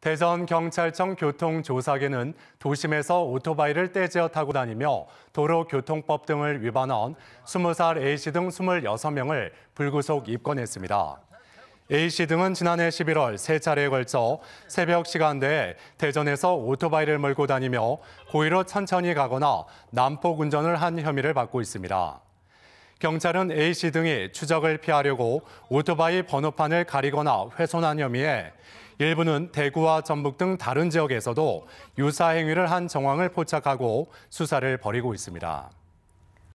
대전경찰청 교통조사계는 도심에서 오토바이를 떼지어 타고 다니며 도로교통법 등을 위반한 20살 A씨 등 26명을 불구속 입건했습니다. A씨 등은 지난해 11월 세 차례에 걸쳐 새벽 시간대에 대전에서 오토바이를 몰고 다니며 고의로 천천히 가거나 난폭 운전을 한 혐의를 받고 있습니다. 경찰은 A씨 등이 추적을 피하려고 오토바이 번호판을 가리거나 훼손한 혐의에 일부는 대구와 전북 등 다른 지역에서도 유사 행위를 한 정황을 포착하고 수사를 벌이고 있습니다.